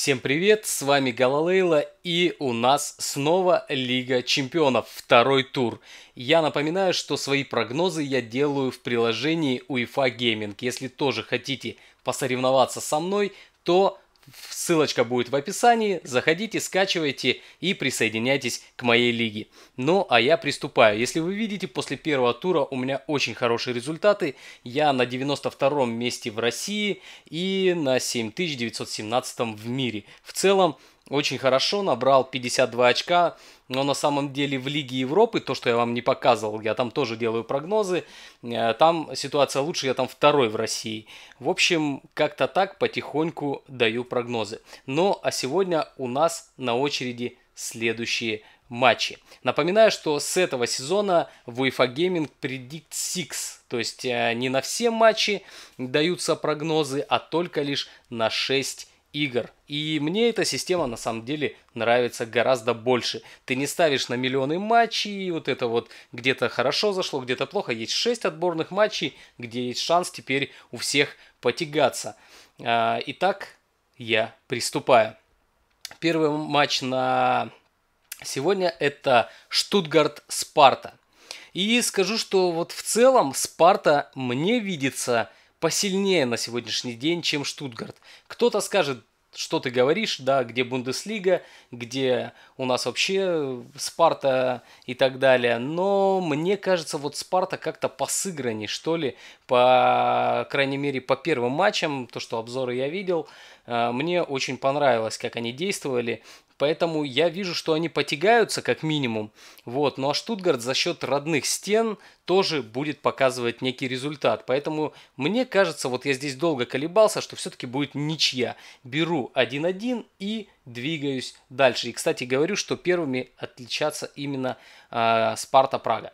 Всем привет, с вами Галалейла и у нас снова Лига Чемпионов, второй тур. Я напоминаю, что свои прогнозы я делаю в приложении UEFA Gaming. Если тоже хотите посоревноваться со мной, то Ссылочка будет в описании. Заходите, скачивайте и присоединяйтесь к моей лиге. Ну, а я приступаю. Если вы видите, после первого тура у меня очень хорошие результаты. Я на 92 м месте в России и на 7917 в мире. В целом, очень хорошо, набрал 52 очка, но на самом деле в Лиге Европы, то, что я вам не показывал, я там тоже делаю прогнозы, э, там ситуация лучше, я там второй в России. В общем, как-то так потихоньку даю прогнозы. Ну, а сегодня у нас на очереди следующие матчи. Напоминаю, что с этого сезона в UEFA Gaming Predict 6, то есть э, не на все матчи даются прогнозы, а только лишь на 6 игр. И мне эта система на самом деле нравится гораздо больше. Ты не ставишь на миллионы матчей, вот это вот где-то хорошо зашло, где-то плохо. Есть 6 отборных матчей, где есть шанс теперь у всех потягаться. А, итак, я приступаю. Первый матч на сегодня это Штутгарт-Спарта. И скажу, что вот в целом Спарта мне видится посильнее на сегодняшний день, чем Штутгарт. Кто-то скажет, что ты говоришь, да, где Бундеслига, где у нас вообще Спарта и так далее. Но мне кажется, вот Спарта как-то посыгранней, что ли, по крайней мере, по первым матчам, то, что обзоры я видел, а, мне очень понравилось, как они действовали. Поэтому я вижу, что они потягаются как минимум. Вот. Ну а Штутгарт за счет родных стен тоже будет показывать некий результат. Поэтому мне кажется, вот я здесь долго колебался, что все-таки будет ничья. Беру 1-1 и двигаюсь дальше. И, кстати, говорю, что первыми отличаться именно э, а, Спарта-Прага.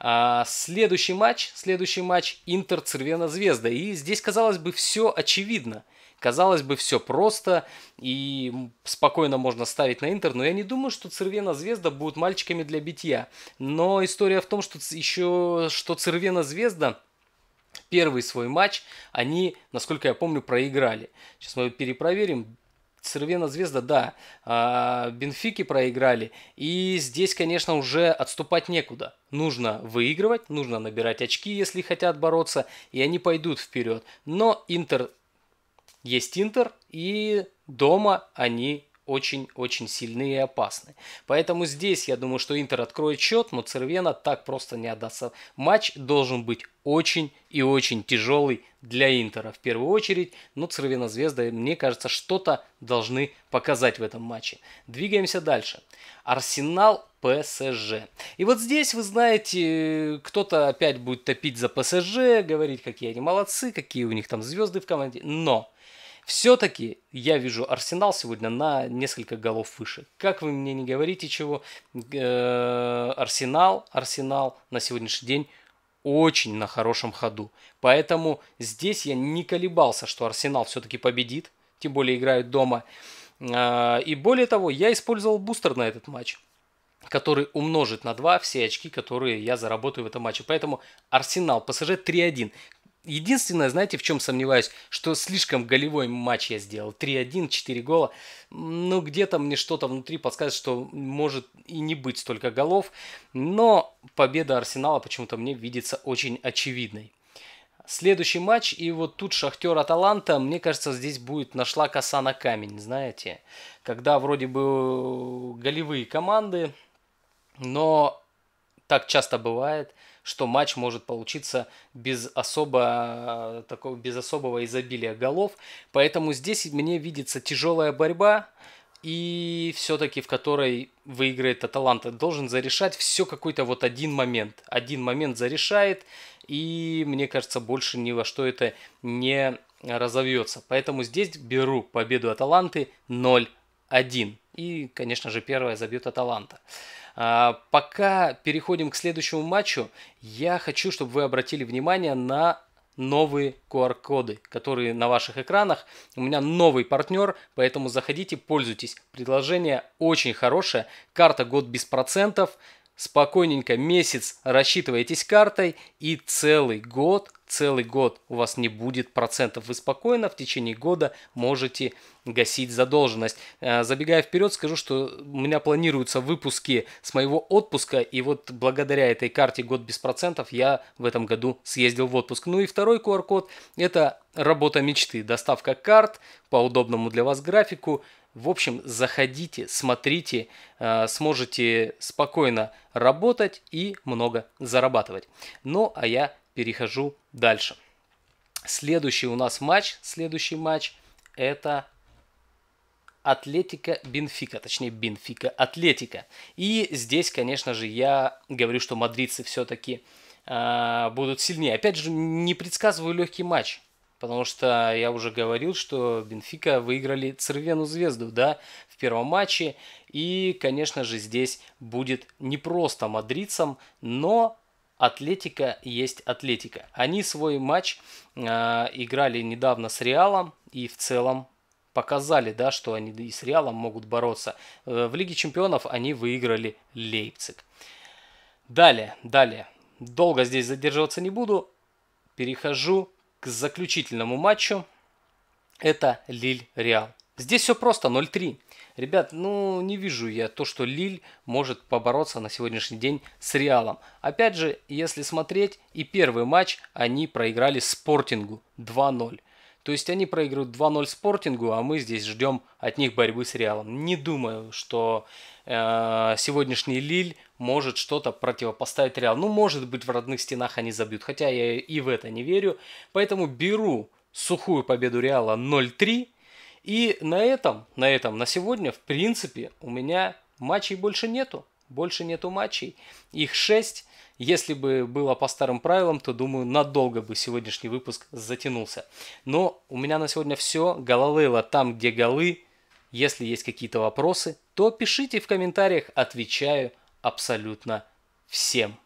А, следующий матч, следующий матч Интер-Цервена-Звезда. И здесь, казалось бы, все очевидно. Казалось бы, все просто и спокойно можно ставить на Интер, но я не думаю, что Цервена Звезда будут мальчиками для битья. Но история в том, что еще что Цервена Звезда первый свой матч они, насколько я помню, проиграли. Сейчас мы перепроверим. Цервена Звезда, да, а, Бенфики проиграли. И здесь, конечно, уже отступать некуда. Нужно выигрывать, нужно набирать очки, если хотят бороться, и они пойдут вперед. Но Интер есть Интер, и дома они очень-очень сильны и опасны. Поэтому здесь я думаю, что Интер откроет счет, но Цервена так просто не отдастся. Матч должен быть очень и очень тяжелый для Интера в первую очередь, но Цервена Звезда, мне кажется, что-то должны показать в этом матче. Двигаемся дальше. Арсенал ПСЖ. И вот здесь, вы знаете, кто-то опять будет топить за ПСЖ, говорить, какие они молодцы, какие у них там звезды в команде, но все-таки я вижу Арсенал сегодня на несколько голов выше. Как вы мне не говорите чего, э, Арсенал, Арсенал на сегодняшний день очень на хорошем ходу. Поэтому здесь я не колебался, что Арсенал все-таки победит, тем более играют дома. Э, и более того, я использовал бустер на этот матч который умножит на 2 все очки, которые я заработаю в этом матче. Поэтому Арсенал, ПСЖ 3-1. Единственное, знаете, в чем сомневаюсь, что слишком голевой матч я сделал. 3-1, 4 гола. Ну, где-то мне что-то внутри подсказывает, что может и не быть столько голов. Но победа Арсенала почему-то мне видится очень очевидной. Следующий матч, и вот тут Шахтер Аталанта, мне кажется, здесь будет нашла коса на камень, знаете. Когда вроде бы голевые команды, но так часто бывает – что матч может получиться без, особо, э, такого, без особого изобилия голов. Поэтому здесь мне видится тяжелая борьба, и все-таки в которой выиграет Аталанта. Должен зарешать все какой-то вот один момент. Один момент зарешает, и мне кажется, больше ни во что это не разовьется. Поэтому здесь беру победу Аталанты 0-1. И, конечно же, первая забьет Аталанта. А, пока переходим к следующему матчу, я хочу, чтобы вы обратили внимание на новые QR-коды, которые на ваших экранах. У меня новый партнер, поэтому заходите, пользуйтесь. Предложение очень хорошее. Карта год без процентов спокойненько месяц рассчитываетесь картой и целый год, целый год у вас не будет процентов. Вы спокойно в течение года можете гасить задолженность. Э, забегая вперед, скажу, что у меня планируются выпуски с моего отпуска, и вот благодаря этой карте «Год без процентов» я в этом году съездил в отпуск. Ну и второй QR-код – это работа мечты, доставка карт по удобному для вас графику – в общем, заходите, смотрите, э, сможете спокойно работать и много зарабатывать. Ну, а я перехожу дальше. Следующий у нас матч, следующий матч это Атлетика Бенфика, точнее Бенфика Атлетика. И здесь, конечно же, я говорю, что мадридцы все-таки э, будут сильнее. Опять же, не предсказываю легкий матч. Потому что я уже говорил, что Бенфика выиграли Цервену Звезду, да, в первом матче. И, конечно же, здесь будет не просто мадридцам, но Атлетика есть Атлетика. Они свой матч э, играли недавно с Реалом и в целом показали, да, что они и с Реалом могут бороться. Э, в Лиге Чемпионов они выиграли Лейпциг. Далее, далее. Долго здесь задерживаться не буду. Перехожу к заключительному матчу. Это Лиль-Реал. Здесь все просто, 0-3. Ребят, ну не вижу я то, что Лиль может побороться на сегодняшний день с Реалом. Опять же, если смотреть, и первый матч они проиграли Спортингу 2-0. То есть они проигрывают 2-0 спортингу, а мы здесь ждем от них борьбы с Реалом. Не думаю, что э, сегодняшний Лиль может что-то противопоставить Реалу. Ну, может быть, в родных стенах они забьют, хотя я и в это не верю. Поэтому беру сухую победу Реала 0-3. И на этом, на этом, на сегодня, в принципе, у меня матчей больше нету. Больше нету матчей. Их 6. Если бы было по старым правилам, то, думаю, надолго бы сегодняшний выпуск затянулся. Но у меня на сегодня все. Галалейла там, где голы. Если есть какие-то вопросы, то пишите в комментариях, отвечаю абсолютно всем.